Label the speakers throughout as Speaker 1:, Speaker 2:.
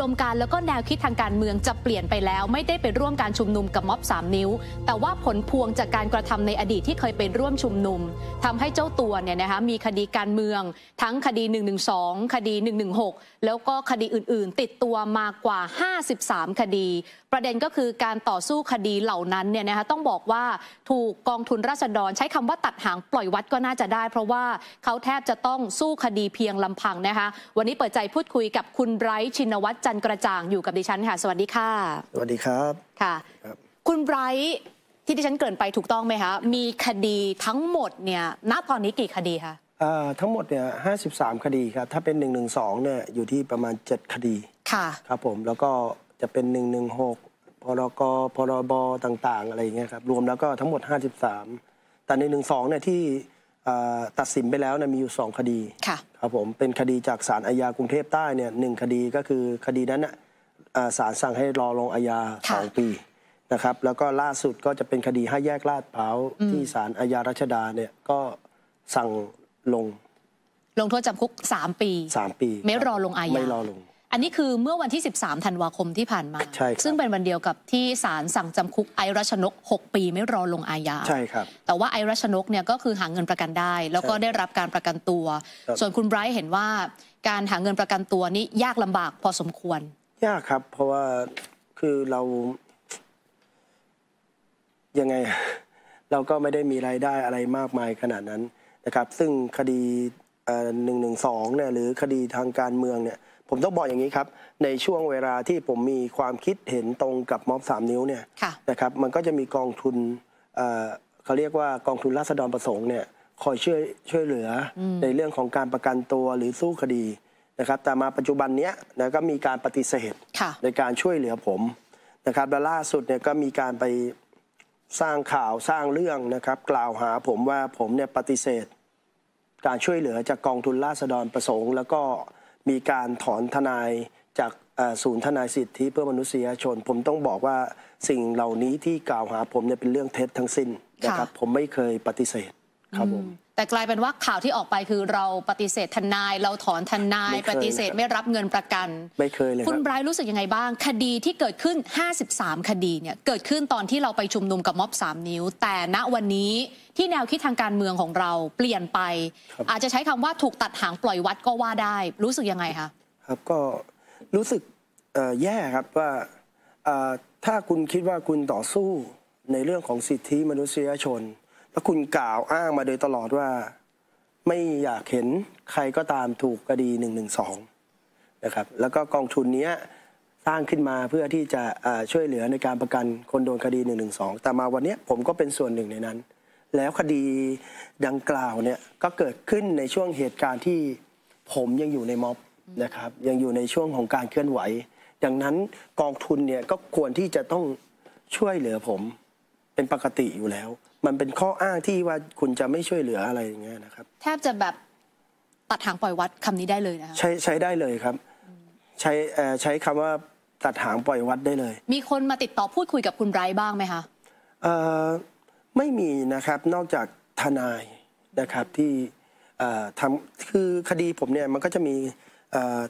Speaker 1: ดมการแล้วก็แนวคิดทางการเมืองจะเปลี่ยนไปแล้ว ไม่ได้ไปร่วมการชุมนุมกับม็อบ 3 นิ้ว แต่ว่าผลพวงจากการกระทำในอดีตที่เคยไปร่วมชุมนุม ทำให้เจ้าตัวเนี่ยนะคะมีคดีการเมืองทั้งคดี112คดี116แล้วก็คดีอื่น ๆ ติดตัวมากว่า 53 คดี ประเด็นก็คือการต่อสู้คดีเหล่านั้นเนี่ยนะคะต้องบอกว่าถูกกองทุนราษฎรใช้คำว่าตัดหางปล่อยวัดก็น่าจะได้ เพราะว่าเขาแทบจะต้องสู้คดีเพียงลำพังนะคะวันนี้เปิดใจพูดคุยกับคุณไบรท์ชินวัตรจันกระจ่างอยู่กับดิฉันค่ะสวัสดีค่ะสวัสดีครับค่ะคคุณไบรท์ที่ดิฉันเกริ่นไปถูกต้องไหมคะมีคดีทั้งหมดเนี่ยณตอนนี้กี่คดีคะ
Speaker 2: ทั้งหมดเนี่ยห้คดีครับถ้าเป็น1นึเนี่ยอยู่ที่ประมาณ7คดีค่ะครับผมแล้วก็จะเป็น1นึพรกพรบต่างๆอะไรอย่างเงี้ยครับรวมแล้วก็ทั้งหมด 53แต่ในหนึ่งสองเนี่ยที่ตัดสินไปแล้วนะมีอยู่ 2 คดีครับผมเป็นคดีจากศาลอาญากรุงเทพใต้เนี่ยหคดีก็คือคดีนั้นนะศาลสั่งให้รอลงอาญาสองปีนะครับแล้วก็ล่าสุดก็จะเป็นคดีให้แยกลาดเผาที่
Speaker 1: ศาลอาญารัชดาเนี่ยก็สั่งลงลงโทษจำคุก 3 ปี 3 ปีไม่รอลงอาญาไม่รอลงอันนี้คือเมื่อวันที่13ธันวาคมที่ผ่านมาใช่ซึ่งเป็นวันเดียวกับที่ศาลสั่งจำคุกไอรัชนก6ปีไม่รอลงอาญา ใช่ครับ แต่ว่าไอรัชนกเนี่ยก็คือหาเงินประกันได้ แล้วก็ได้รับการประกันตัว ส่วนคุณไบรท์เห็นว่าการหาเงินประกันตัวนี้ ยากลำบากพอสมควร
Speaker 2: ยากครับ เพราะว่าคือเรา ยังไงเราก็ไม่ได้มีรายได้อะไรมากมายขนาดนั้นนะครับ ซึ่งคดีหนึ่งหนึ่งสองเนี่ยหรือคดีทางการเมืองเนี่ยผมต้องบอกอย่างนี้ครับ ในช่วงเวลาที่ผมมีความคิดเห็นตรงกับม็อบสามนิ้วเนี่ยนะครับมันก็จะมีกองทุนเขาเรียกว่ากองทุนรัษฎรประสงค์เนี่ยคอยช่วยช่วยเหลือในเรื่องของการประกันตัวหรือสู้คดีนะครับแต่มาปัจจุบันเนี้ยนะก็มีการปฏิเสธในการช่วยเหลือผมนะครับและล่าสุดเนี่ยก็มีการไปสร้างข่าวสร้างเรื่องนะครับ กล่าวหาผมว่าผมเนี่ยปฏิเสธ การช่วยเหลือจากกองทุนราษฎรประสงค์แล้วก็มีการถอนทนายจากศูนย์ทนายสิทธิเพื่อมนุษยชนผมต้องบอกว่าสิ่งเหล่านี้ที่กล่าวหาผมเนี่ยเป็นเรื่องเท็จทั้งสิ้นนะครับผมไม่เคยปฏิเสธ
Speaker 1: ครับผมแต่กลายเป็นว่าข่าวที่ออกไปคือเราปฏิเสธทนาย เราถอนทนาย ปฏิเสธไม่รับเงินประกันไม่เคยเลยคุณไบรท์รู้สึกยังไงบ้าง คดีที่เกิดขึ้น 53 คดีเนี่ย เกิดขึ้นตอนที่เราไปชุมนุมกับม็อบ 3 นิ้ว แต่ณวันนี้ที่แนวคิดทางการเมืองของเราเปลี่ยนไป อาจจะใช้คำว่าถูกตัดหางปล่อยวัดก็ว่าได้ รู้สึกยังไงคะ
Speaker 2: ครับก็รู้สึกแย่ครับว่าถ้าคุณคิดว่าคุณต่อสู้ในเรื่องของสิทธิมนุษยชนแล้วคุณกล่าวอ้างมาโดยตลอดว่าไม่อยากเห็นใครก็ตามถูกคดี1นึนะครับแล้วก็กองทุนนี้สร้างขึ้นมาเพื่อที่จะช่วยเหลือในการประกันคนโดนคดี1นึแต่มาวันนี้ผมก็เป็นส่วนหนึ่งในนั้น แล้วคดีดังกล่าวเนี่ยก็เกิดขึ้นในช่วงเหตุการณ์ที่ผมยังอยู่ในม็อบนะครับยังอยู่ในช่วงของการเคลื่อนไหวดังนั้นกองทุนเนี่ยก็ควรที่จะต้องช่วยเหลือผมเป็นปกติอยู่แล้ว มันเป็นข้ออ้างที่ว่าคุณจะไม่ช่วยเหลืออะไรอย่างเงี้ยนะครับ
Speaker 1: แทบจะแบบตัดหางปล่อยวัดคำนี้ได้เลยนะ
Speaker 2: คะใช้ใช้ได้เลยครับ ใช้ใช้คำว่าตัดหางปล่อยวัดได้เลย
Speaker 1: มีคนมาติดต่อพูดคุยกับคุณไร้บ้างไหมคะ
Speaker 2: ไม่มีนะครับ นอกจากทนายนะครับที่ทำคือคดีผมเนี่ยมันก็จะมี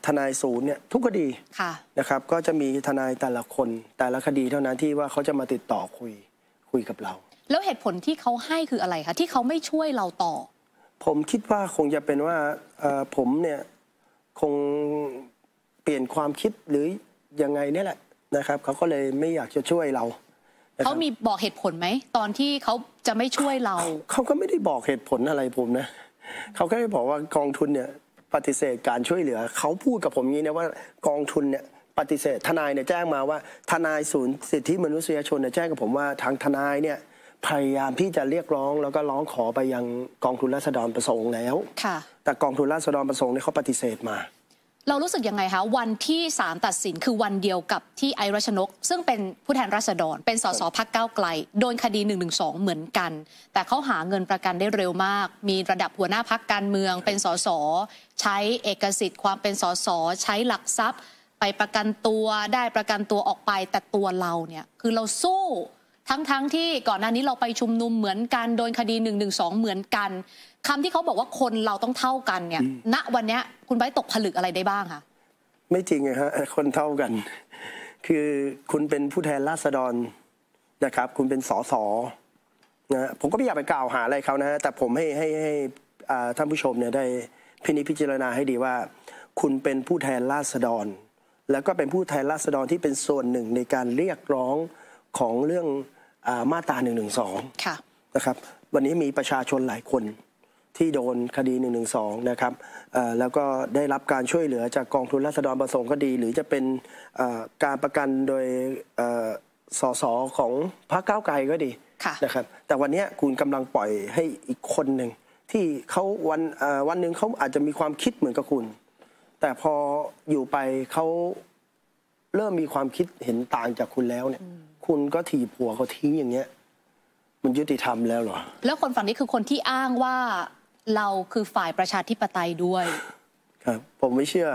Speaker 2: ทนายศูนย์เนี่ยทุกคดีะนะครับ ก็จะมีทนายแต่ละคน แต่ละคดีเท่านั้นที่ว่าเขาจะมาติดต่อคุยคุยกับเรา
Speaker 1: แล้วเหตุผลที่เขาให้คืออะไรคะที่เขาไม่ช่วยเราต่อ
Speaker 2: ผมคิดว่าคงจะเป็นว่าผมเนี่ยคงเปลี่ยนความคิดหรือยังไงเนี่ยแหละนะครับเขาก็เลยไม่อยากจะช่วยเรา
Speaker 1: เขามีบอกเหตุผลไหมตอนที่เขาจะไม่ช่วยเรา
Speaker 2: เขาก็ไม่ได้บอกเหตุผลอะไรผมนะเขาแค่บอกว่ากองทุนเนี่ยปฏิเสธการช่วยเหลือเขาพูดกับผมงี้นะว่ากองทุนเนี่ยปฏิเสธทนายเนี่ยแจ้งมาว่าทนายศูนย์สิทธิมนุษยชนเนี่ยแจ้งกับผมว่าทางทนายเนี่ยพยายามที่จะเรียกร้องแล้วก็ร้องขอไปยังกองทุนราษฎรประสงค์แล้ว ค่ะ แต่กองทุนราษฎรประสงค์เนี่ยเขาปฏิเสธมา
Speaker 1: เรารู้สึกยังไงคะวันที่ศาลตัดสินคือวันเดียวกับที่ไอรัชนก ซึ่งเป็นผู้แทนราษฎรเป็นสสพักเก้าไกลโดนคดี1นึเหมือนกัน แต่เขาหาเงินประกันได้เร็วมาก มีระดับหัวหน้าพักการเมือง เป็นสสใช้เอกสิทธิ์ความเป็นสสใช้หลักทรัพย์ไปประกันตัวได้ประกันตัวออกไปแต่ตัวเราเนี่ยคือเราสู้ทั้งๆทที่ก่อนหน้านี้เราไปชุมนุมเหมือนกันโดนคดี1นึเหมือนกัน คำที่เขาบอกว่าคนเราต้องเท่ากันเนี่ยณวันนี้คุณไบตกผลึกอะไรได้บ้างคะ
Speaker 2: ไม่จริงฮะคนเท่ากัน คือคุณเป็นผู้แทนราษฎรนะครับ คุณเป็นสสนะผมก็ไม่อยากไปกล่าวหาอะไรเขานะฮะแต่ผมให้ให้ให้ท่านผู้ชมเนี่ยได้พินิจพิจารณาให้ดีว่า คุณเป็นผู้แทนราษฎรแล้วก็เป็นผู้แทนราษฎรที่เป็นส่วนหนึ่งในการเรียกร้องของเรื่องอมาตรา1นึนะครับ วันนี้มีประชาชนหลายคนที่โดนคดี1นึนะครับแล้วก็ได้รับการช่วยเหลือจากกองทุนราษฎรประสงค์ก็ดี หรือจะเป็นการประกันโดยสสของพรรคก้าวไกลก็ดีนะครับแต่วันนี้คุณกำลังปล่อยให้อีกคนหนึ่ง ที่เขาวันวันหนึ่งเขาอาจจะมีความคิดเหมือนกับคุณแต่พออยู่ไปเขาเริ่มมีความคิดเห็นต่างจากคุณแล้วเนี่ย คุณก็ถีบหัวเขาทิ้งอย่างเงี้ย มันยุติธรรมแล้วเหรอ
Speaker 1: แล้วคนฝั่งนี้คือคนที่อ้างว่าเราคือฝ่ายประชาธิปไตยด้วย
Speaker 2: ครับ ผมไม่เชื่อ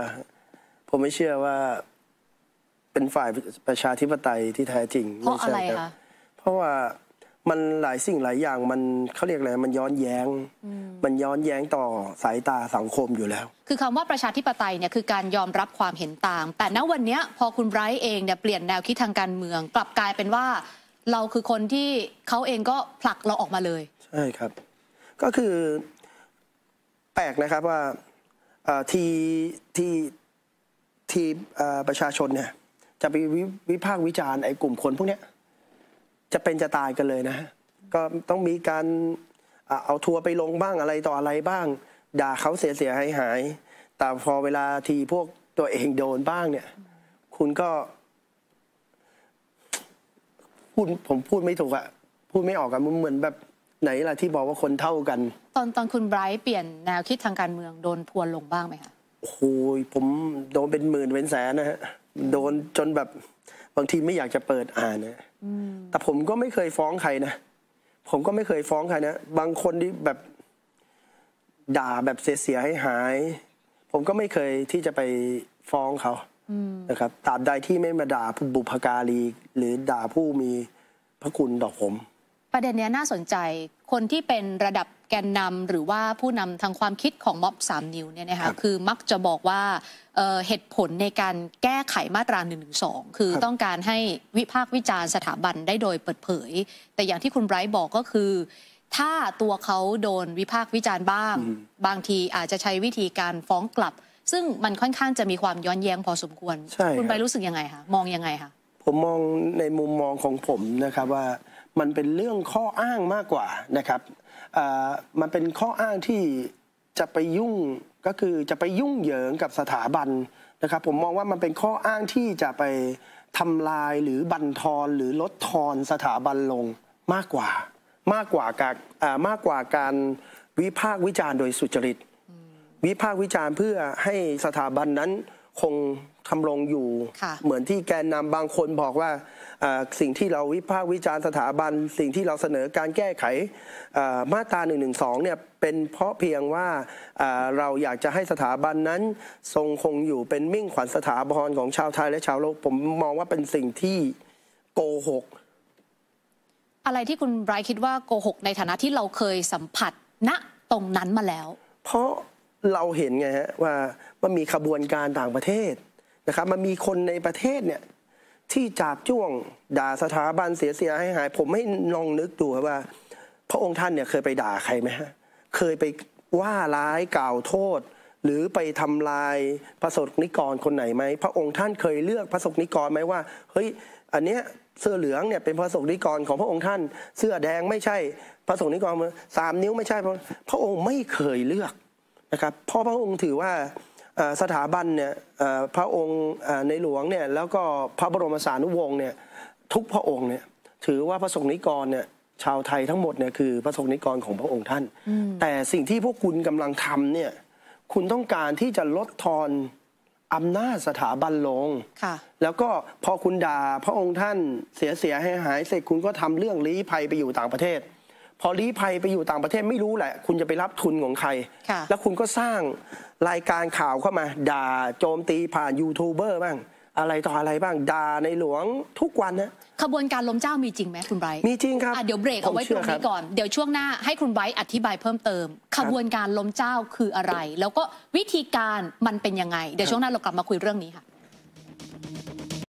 Speaker 2: ผมไม่เชื่อว่าเป็นฝ่ายประชาธิปไตยที่แท้จริง เพราะอะไรคะเพราะว่ามันหลายสิ่งหลายอย่างมันเขาเรียกอะไรมันย้อนแย้งมันย้อนแย้งต่อสายตาสังคมอยู่แล้ว
Speaker 1: คือคำว่าประชาธิปไตยเนี่ยคือการยอมรับความเห็นต่าง แต่ณวันนี้พอคุณไบรท์เองเนี่ยเปลี่ยนแนวคิดทางการเมืองกลับกลายเป็นว่าเราคือคนที่เขาเองก็ผลักเราออกมาเลยใช
Speaker 2: ่ครับ ก็คือแปลกนะครับว่าทีทีทีประชาชนเนี่ยจะไปวิพากษ์วิจารณ์ไอ้กลุ่มคน พวกเนี้ยจะเป็นจะตายกันเลยนะ ก็ต้องมีการเอาทัวร์ไปลงบ้างอะไรต่ออะไรบ้าง ด่าเขาเสียเสียหายหาย แต่พอเวลาทีพวกตัวเองโดนบ้างเนี่ย คุณก็พูดผมพูดไม่ถูกอะพูดไม่ออกกมันเหมือนแบบไหนล่ะที่บอกว่าคนเท่ากัน
Speaker 1: ตอนตอนคุณไบรท์เปลี่ยนแนวคิดทางการเมืองโดนทัวร์ลงบ้างไหมคะ
Speaker 2: โอ้ยผม โดนเป็นหมื่นเป็นแสนนะฮะ โดนจนแบบบางทีไม่อยากจะเปิดอ่านนะแต่ผมก็ไม่เคยฟ้องใครนะ ผมก็ไม่เคยฟ้องใครนะ บางคนที่แบบด่าแบบเสียให้หาย ผมก็ไม่เคยที่จะไปฟ้องเขานะครับตราบใดที่ไม่มาด่าผู้บุพการีหรือด่าผู้มีพระคุณต่อผม
Speaker 1: ประเด็นนี้น่าสนใจคนที่เป็นระดับแกนนำ หรือว่าผู้นำทางความคิดของม็อบสามนิ้วเนี่ยนะคะคือมักจะบอกว่าเเหตุผลในการแก้ไขมาตรา1นึคือต้องการให้วิพากษ์วิจารณ์สถาบันได้โดยเปิดเผย แต่อย่างที่คุณไบรท์บอกก็คือ ถ้าตัวเขาโดนวิพากษ์วิจารณ์บ้าง บางทีอาจจะใช้วิธีการฟ้องกลับ ซึ่งมันค่อนข้างจะมีความย้อนแย้งพอสมควรคุณไบรท์รู้สึกยังไงคะมองยังไงคะ
Speaker 2: ผมมองในมุมมองของผมนะครับว่ามันเป็นเรื่องข้ออ้างมากกว่านะครับ มันเป็นข้ออ้างที่จะไปยุ่งก็คือจะไปยุ่งเหยิงกับสถาบันนะครับ ผมมองว่ามันเป็นข้ออ้างที่จะไปทำลายหรือบันทอนหรือลดทอนสถาบันลงมากกว่ามากกว่าการมากกว่าการวิพากษ์วิจารณ์โดยสุจริตวิพากษ์วิจารณ์เพื่อให้สถาบันนั้นคงทำรงอยู่เหมือนที่แกนนำบางคนบอกว่าสิ่งที่เราวิพากษ์วิจารณ์สถาบันสิ่งที่เราเสนอการแก้ไขมาตรา1นึเนี่ยเป็นเพราะเพียงว่าเราอยากจะให้สถาบันนั้นทรงคงอยู่เป็นมิ่งขวัญสถาบันของชาวไทยและชาวโลกผมมองว่าเป็นสิ่งที่โกหก
Speaker 1: อะไรที่คุณไบรท์คิดว่าโกหกในฐานะที่เราเคยสัมผัสณตรงนั้นมาแล้ว
Speaker 2: เพราะเราเห็นไงฮะว่ามันมีขบวนการต่างประเทศนะครับมันมีคนในประเทศเนี่ยที่จาบจ้วงด่าสถาบันเสียเสียให้หาย ผมให้ลองนึกดูครับว่า พระองค์ท่านเนี่ยเคยไปด่าใครไหมฮะเคยไปว่าร้ายกล่าวโทษ หรือไปทำลายพระสงนิกรคนไหนไหมพระองค์ท่านเคยเลือกพระสงนิกรไหมว่า เฮ้ยอันเนี้ยเสื้อเหลืองเนี่ยเป็นพระสงนิกรของพระองค์ท่านเสื้อแดงไม่ใช่ พระสงนิกรสามนิ้วไม่ใช่พระองค์ไม่เคยเลือกนะครับ เพราะพระองค์ถือว่าสถาบันเนี่ยพระองค์ในหลวงเนี่ยแล้วก็พระบรมสารุวงศ์เนี่ยทุกพระองค์เนี่ยถือว่าพระสงฆ์นิกรเนี่ยชาวไทยทั้งหมดเนี่ยคือพระสงฆ์นิกรของพระองค์ท่าน แต่สิ่งที่พวกคุณกำลังทำเนี่ยคุณต้องการที่จะลดทอนอำนาจสถาบันลงแล้วก็พอคุณด่าพระองค์ท่านเสียเสียให้หาย เสร็จคุณก็ทำเรื่องลี้ภัยไปอยู่ต่างประเทศพอลีภัยไปอยู่ต่างประเทศไม่รู้แหละ คุณจะไปรับทุนของใคร แล้วคุณก็สร้างรายการข่าวเข้ามา ด่าโจมตีผ่านยูทูบเบอร์บ้างอะไรต่ออะไรบ้างด่าในหลวงทุก
Speaker 1: วันนะขบวนการล้มเจ้ามีจริงไหมคุณไบร์มีจริงครับเดี๋ยวเบรกเอาไว้ตรงนี้ก่อนเดี๋ยวช่วงหน้าให้คุณไบร์อธิบายเพิ่มเติม ขบวนการล้มเจ้าคืออะไร แล้วก็วิธีการมันเป็นยังไงเดี๋ยวช่วงหน้าเรากลับมาคุยเรื่องนี้ค่ะ